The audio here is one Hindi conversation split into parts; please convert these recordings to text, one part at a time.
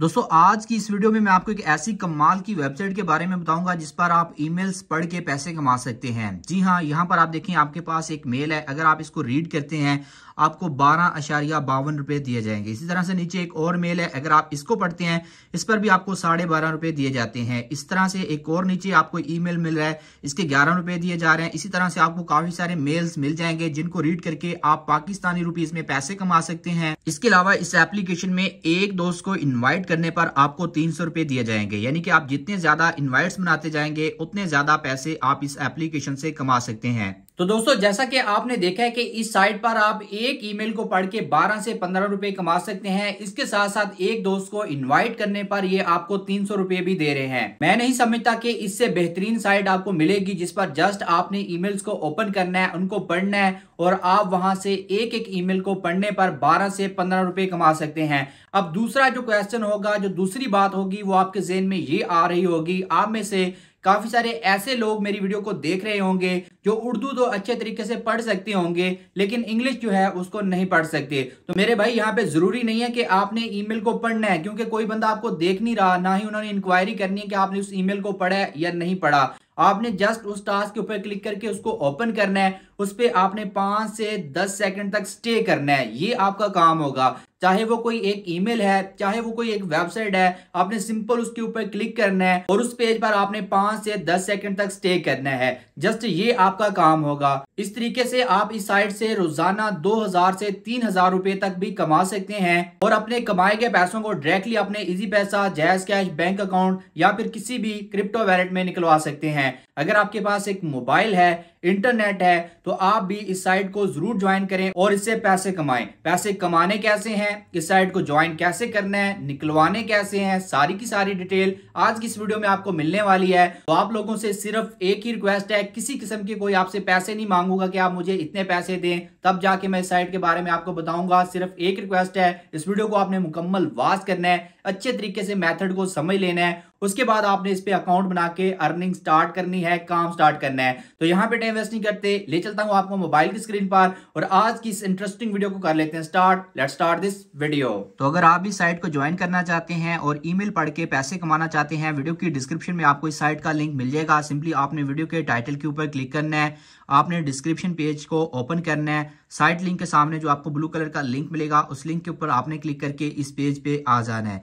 दोस्तों आज की इस वीडियो में मैं आपको एक ऐसी कमाल की वेबसाइट के बारे में बताऊंगा जिस पर आप ईमेल्स पढ़ के पैसे कमा सकते हैं जी हाँ यहाँ पर आप देखें आपके पास एक मेल है अगर आप इसको रीड करते हैं आपको बारह अशारिया बावन रुपए दिए जाएंगे इसी तरह से नीचे एक और मेल है अगर आप इसको पढ़ते हैं इस पर भी आपको साढ़े बारह रुपए दिए जाते हैं इस तरह से एक और नीचे आपको ई मेल मिल रहा है इसके ग्यारह रुपए दिए जा रहे हैं इसी तरह से आपको काफ़ी सारे मेल्स मिल जाएंगे जिनको रीड करके आप पाकिस्तानी रूपीज में पैसे कमा सकते हैं इसके अलावा इस एप्लीकेशन में एक दोस्त को इन्वाइट इनवाइट करने पर आपको तीन सौ रुपए दिए जाएंगे यानी कि आप जितने ज़्यादा इनवाइट्स बनाते जाएंगे उतने ज़्यादा पैसे आप इस एप्लीकेशन से कमा सकते हैं तो दोस्तों जैसा कि आपने देखा है कि इस साइट पर आप एक ईमेल को पढ़ के 12 से पंद्रह रुपए कमा सकते हैं इसके साथ साथ एक दोस्त को इनवाइट करने पर ये आपको तीन सौ रुपए भी दे रहे हैं मैं नहीं समझता कि इससे बेहतरीन साइट आपको मिलेगी जिस पर जस्ट आपने ईमेल्स को ओपन करना है उनको पढ़ना है और आप वहां से एक एक ईमेल को पढ़ने पर बारह से पंद्रह रुपए कमा सकते हैं अब दूसरा जो क्वेश्चन होगा जो दूसरी बात होगी वो आपके जेन में ये आ रही होगी आप में से काफ़ी सारे ऐसे लोग मेरी वीडियो को देख रहे होंगे जो उर्दू तो अच्छे तरीके से पढ़ सकते होंगे लेकिन इंग्लिश जो है उसको नहीं पढ़ सकते तो मेरे भाई यहाँ पे ज़रूरी नहीं है कि आपने ईमेल को पढ़ना है क्योंकि कोई बंदा आपको देख नहीं रहा ना ही उन्होंने इंक्वायरी करनी है कि आपने उस ईमेल को पढ़ा है या नहीं पढ़ा आपने जस्ट उस टास्क के ऊपर क्लिक करके उसको ओपन करना है उस पर आपने पांच से दस सेकंड तक स्टे करना है ये आपका काम होगा चाहे वो कोई एक ईमेल है चाहे वो कोई एक वेबसाइट है आपने सिंपल उसके ऊपर क्लिक करना है और उस पेज पर आपने पांच से दस सेकंड तक स्टे करना है जस्ट ये आपका काम होगा इस तरीके से आप इस साइट से रोजाना 2000 से 3000 रुपए तक भी कमा सकते हैं और अपने कमाए गए पैसों को डायरेक्टली अपने इजी पैसा जैज कैश बैंक अकाउंट या फिर किसी भी क्रिप्टो वैलेट में निकलवा सकते हैं अगर आपके पास एक मोबाइल है इंटरनेट है तो आप भी इस साइट को जरूर ज्वाइन करें और इससे पैसे कमाएं पैसे कमाने कैसे हैं इस साइट को ज्वाइन कैसे करना है निकलवाने कैसे हैं सारी की सारी डिटेल आज की इस वीडियो में आपको मिलने वाली है तो आप लोगों से सिर्फ एक ही रिक्वेस्ट है किसी किस्म के कोई आपसे पैसे नहीं मांग मांगूंगा कि आप मुझे इतने पैसे दें तब जाके मैं इस साइट के बारे में आपको बताऊंगा सिर्फ एक रिक्वेस्ट है इस वीडियो को आपने मुकम्मल वाच करना है अच्छे तरीके से मेथड को समझ लेना है उसके बाद आपने इस पे अकाउंट बना के अर्निंग स्टार्ट करनी है काम स्टार्ट करना है तो यहाँ पे टाइम वेस्ट नहीं करते ले चलता हूँ आपको मोबाइल की स्क्रीन पर और आज की इस इंटरेस्टिंग वीडियो को कर लेते हैं start let start this video तो अगर आप इस साइट को ज्वाइन करना चाहते हैं और मेल पढ़ के पैसे कमाना चाहते हैं वीडियो की डिस्क्रिप्शन में आपको इस साइट का लिंक मिल जाएगा सिंपली आपने वीडियो के टाइटल के ऊपर क्लिक करना है आपने डिस्क्रिप्शन पेज को ओपन करना है साइट लिंक के सामने जो आपको ब्लू कलर का लिंक मिलेगा उस लिंक के ऊपर आपने क्लिक करके इस पेज पे आ जाना है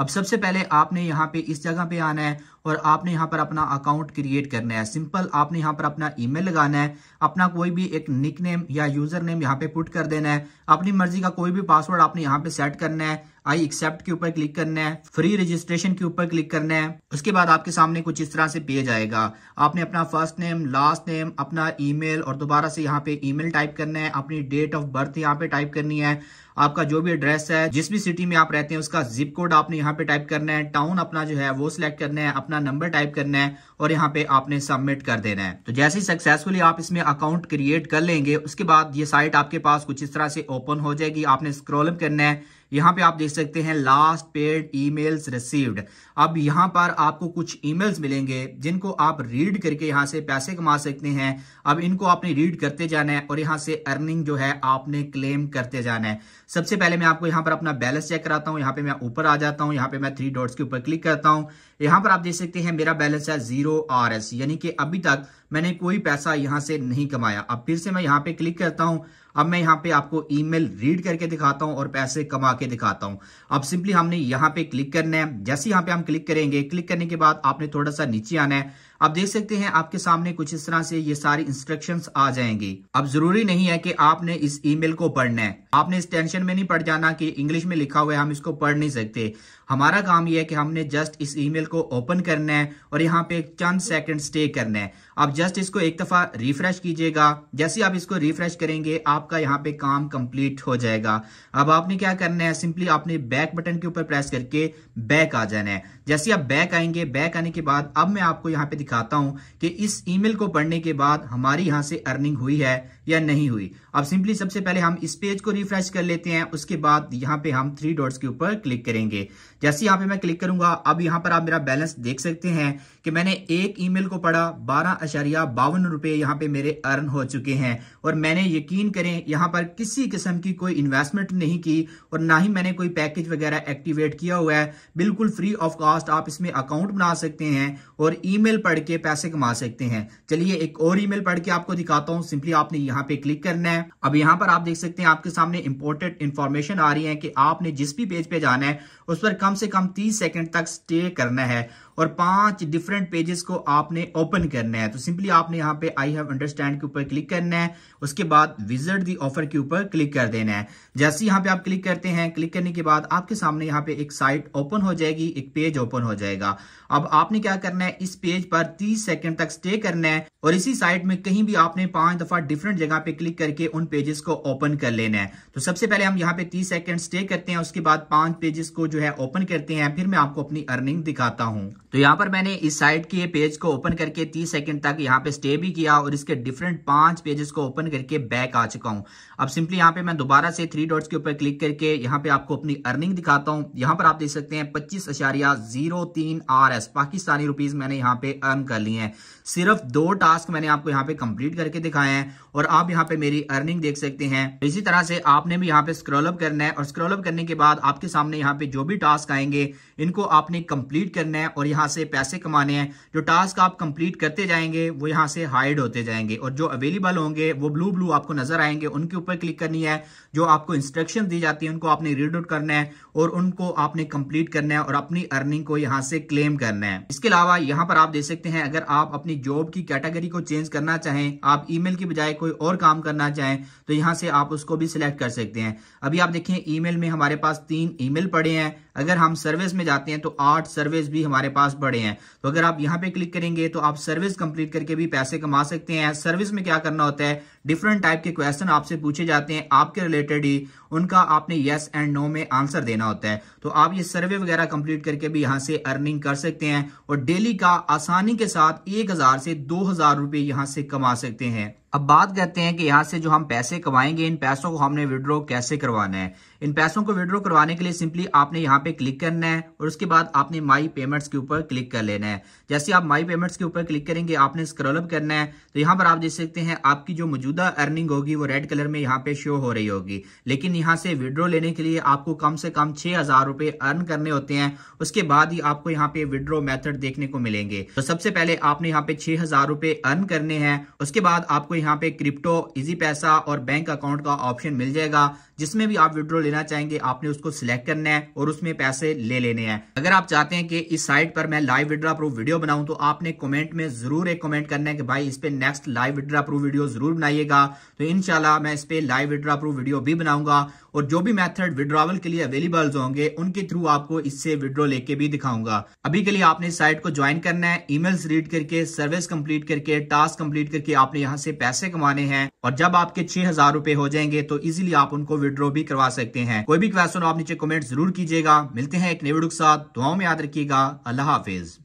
अब सबसे पहले आपने यहाँ पे इस जगह पे आना है और आपने यहाँ पर अपना अकाउंट क्रिएट करना है सिंपल आपने यहाँ पर अपना ईमेल लगाना है अपना कोई भी एक निक नेम या यूजर नेम यहाँ पे पुट कर देना है अपनी मर्जी का कोई भी पासवर्ड आपने यहाँ पे सेट करना है आई एक्सेप्ट के ऊपर क्लिक करना है फ्री रजिस्ट्रेशन के ऊपर क्लिक करना है उसके बाद आपके सामने कुछ इस तरह से पेज आएगा आपने अपना फर्स्ट नेम लास्ट नेम अपना ईमेल और दोबारा से यहाँ पे ईमेल टाइप करना है अपनी डेट ऑफ बर्थ यहाँ पे टाइप करनी है आपका जो भी एड्रेस है जिस भी सिटी में आप रहते हैं उसका जिप कोड आपने यहाँ यहाँ पे टाइप करना है टाउन अपना जो है वो सिलेक्ट करना है अपना नंबर टाइप करना है और यहाँ पे आपने सबमिट कर देना है तो जैसे ही सक्सेसफुली आप इसमें अकाउंट क्रिएट कर लेंगे उसके बाद ये साइट आपके पास कुछ इस तरह से ओपन हो जाएगी आपने स्क्रोल करना है यहाँ पे आप देख सकते हैं लास्ट पेड ईमेल्स रिसीव्ड अब यहाँ पर आपको कुछ ईमेल्स मिलेंगे जिनको आप रीड करके यहाँ से पैसे कमा सकते हैं अब इनको आपने रीड करते जाना है और यहाँ से अर्निंग जो है आपने क्लेम करते जाना है सबसे पहले मैं आपको यहाँ पर अपना बैलेंस चेक कराता हूँ यहाँ पे मैं ऊपर आ जाता हूँ यहाँ पे मैं थ्री डॉट्स के ऊपर क्लिक करता हूँ यहां पर आप देख सकते हैं मेरा बैलेंस है जीरो आर एस यानी कि अभी तक मैंने कोई पैसा यहाँ से नहीं कमाया अब फिर से मैं यहाँ पे क्लिक करता हूँ अब मैं यहाँ पे आपको ईमेल रीड करके दिखाता हूँ और पैसे कमा के दिखाता हूँ अब सिंपली हमने यहाँ पे क्लिक करना है जैसे यहाँ पे हम क्लिक करेंगे क्लिक करने के बाद आपने थोड़ा सा नीचे आना है आप देख सकते हैं आपके सामने कुछ इस तरह से ये सारी इंस्ट्रक्शंस आ जाएंगी अब जरूरी नहीं है कि आपने इस ईमेल को पढ़ना है आपने इस टेंशन में नहीं पढ़ जाना कि इंग्लिश में लिखा हुआ है हम इसको पढ़ नहीं सकते हमारा काम यह है कि हमने जस्ट इस ईमेल को ओपन करना है और यहाँ पे चंद सेकंड स्टे करना है आप जस्ट इसको एक दफा रिफ्रेश कीजिएगा जैसे आप इसको रिफ्रेश करेंगे आपका यहाँ पे काम कंप्लीट हो जाएगा अब आपने क्या करना है सिंपली आपने बैक बटन के ऊपर प्रेस करके बैक आ जाना है जैसे आप बैक आएंगे बैक आने के बाद अब मैं आपको यहाँ पे दिखाता हूं कि इस ईमेल को पढ़ने के बाद हमारी यहाँ से अर्निंग हुई है या नहीं हुई अब सिंपली सबसे पहले हम इस पेज को रिफ्रेश कर लेते हैं उसके बाद यहाँ पे हम थ्री डॉट्स के ऊपर क्लिक करेंगे जैसे यहाँ पे मैं क्लिक करूंगा अब यहाँ पर आप मेरा बैलेंस देख सकते हैं कि मैंने एक ईमेल को पढ़ा बारह अशारिया बावन रुपए यहाँ पे मेरे अर्न हो चुके हैं और मैंने यकीन करें यहाँ पर किसी किस्म की कोई इन्वेस्टमेंट नहीं की और ना ही मैंने कोई पैकेज वगैरह एक्टिवेट किया हुआ है बिल्कुल फ्री ऑफ कॉस्ट आप इसमें अकाउंट बना सकते हैं और ईमेल पढ़ के पैसे कमा सकते हैं चलिए एक और ईमेल पढ़ के आपको दिखाता हूँ सिंपली आपने यहाँ यहाँ पे क्लिक करना है अब यहाँ पर आप देख सकते हैं आपके सामने इंपोर्टेंट इन्फॉर्मेशन आ रही है कि आपने जिस भी पेज पे जाना है उस पर कम से कम तीस सेकेंड तक स्टे करना है और पांच डिफरेंट पेजेस को आपने ओपन करना है तो सिंपली आपने यहाँ पे आई हैव अंडरस्टैंड के ऊपर क्लिक करना है उसके बाद विजिट दी ऑफर के ऊपर क्लिक कर देना है जैसे यहाँ पे आप क्लिक करते हैं क्लिक करने के बाद आपके सामने यहाँ पे एक साइट ओपन हो जाएगी एक पेज ओपन हो जाएगा अब आपने क्या करना है इस पेज पर तीस सेकेंड तक स्टे करना है और इसी साइट में कहीं भी आपने पांच दफा डिफरेंट जगह पे क्लिक करके उन पेजेस को ओपन कर लेना है तो सबसे पहले हम यहाँ पे तीस सेकेंड स्टे करते हैं उसके बाद पांच पेजेस को जो है ओपन करते हैं फिर मैं आपको अपनी अर्निंग दिखाता हूँ तो यहाँ पर मैंने इस साइड के पेज को ओपन करके 30 सेकंड तक यहाँ पे स्टे भी किया और इसके डिफरेंट पांच पेजेस को ओपन करके बैक आ चुका हूँ अब सिंपली यहाँ पे मैं दोबारा से थ्री डॉट्स के ऊपर क्लिक करके यहाँ पे आपको अपनी अर्निंग दिखाता हूं यहाँ पर आप देख सकते हैं पच्चीस अशारिया जीरो तीन आर एस पाकिस्तानी रुपीज मैंने यहाँ पे अर्न कर ली है सिर्फ दो टास्क मैंने आपको यहाँ पे कंप्लीट करके दिखाए हैं और आप यहाँ पे मेरी अर्निंग देख सकते हैं इसी तरह से आपने भी यहाँ पे अप करना है और अप करने के बाद आपके सामने यहाँ पे जो भी टास्क आएंगे इनको आपने कंप्लीट करना है और यहाँ यहाँ से पैसे कमाने हैं जो टास्क आप कंप्लीट करते जाएंगे वो यहाँ से हाइड होते जाएंगे और जो अवेलेबल होंगे वो ब्लू ब्लू आपको नजर आएंगे उनके ऊपर क्लिक करनी है जो आपको इंस्ट्रक्शन दी जाती है उनको आपने रीड आउट करना है और उनको आपने कंप्लीट करना है और अपनी अर्निंग को यहाँ से क्लेम करना है इसके अलावा यहाँ पर आप देख सकते हैं अगर आप अपनी जॉब की कैटेगरी को चेंज करना चाहें आप ईमेल की बजाय कोई और काम करना चाहें तो यहाँ से आप उसको भी सिलेक्ट कर सकते हैं अभी आप देखें ईमेल में हमारे पास तीन ईमेल पड़े हैं अगर हम सर्विस में जाते हैं तो आठ सर्विस भी हमारे पास पास पड़े हैं तो अगर आप यहां पे क्लिक करेंगे तो आप सर्विस कंप्लीट करके भी पैसे कमा सकते हैं सर्विस में क्या करना होता है डिफरेंट टाइप के क्वेश्चन आपसे पूछे जाते हैं आपके रिलेटेड ही उनका आपने येस एंड नो में आंसर देना होता है तो आप ये सर्वे वगैरह कंप्लीट करके भी यहाँ से अर्निंग कर सकते हैं और डेली का आसानी के साथ एक हजार से दो हजार रुपए यहाँ से कमा सकते हैं अब बात करते हैं कि यहाँ से जो हम पैसे कमाएंगे इन पैसों को हमने विड्रॉ कैसे करवाना है इन पैसों को विड्रो करवाने के लिए सिंपली आपने यहाँ पे क्लिक करना है और उसके बाद आपने माई पेमेंट्स के ऊपर क्लिक कर लेना है जैसे आप माई पेमेंट्स के ऊपर क्लिक करेंगे आपने अप करना है तो यहाँ पर आप देख सकते हैं आपकी जो मौजूदा अर्निंग होगी वो रेड कलर में यहाँ पे शो हो रही होगी लेकिन यहाँ से विड्रो लेने के लिए आपको कम से कम छह हजार रुपए अर्न करने होते हैं उसके बाद ही आपको यहाँ पे विड्रो मेथड देखने को मिलेंगे तो सबसे पहले आपने यहाँ पे छह हजार रुपए अर्न करने हैं उसके बाद आपको यहाँ पे क्रिप्टो इजी पैसा और बैंक अकाउंट का ऑप्शन मिल जाएगा जिसमें भी आप विड्रॉ लेना चाहेंगे आपने उसको सिलेक्ट करना है और उसमें पैसे ले लेने हैं अगर आप चाहते हैं कि इस साइट पर मैं लाइव विड्रा प्रूफ वीडियो बनाऊं तो आपने कमेंट में जरूर एक कमेंट करना है कि भाई इस पे next live withdraw proof video जरूर बनाइएगा तो इनशाला मैं इस पे लाइव विड्रा प्रूफ वीडियो भी बनाऊंगा और जो भी मेथड विड्रॉवल के लिए अवेलेबल होंगे उनके थ्रू आपको इससे विड्रॉ लेके भी दिखाऊंगा अभी के लिए आपने इस साइट को ज्वाइन करना है ईमेल्स रीड करके सर्विस कंप्लीट करके टास्क कंप्लीट करके आपने यहाँ से पैसे कमाने हैं और जब आपके छह हजार रुपए हो जाएंगे तो इजिली आप उनको विड्रॉ भी करवा सकते हैं कोई भी क्वेश्चन आप नीचे कमेंट जरूर कीजिएगा मिलते हैं एक नए के साथ दुआओं में याद रखिएगा अल्लाह हाफिज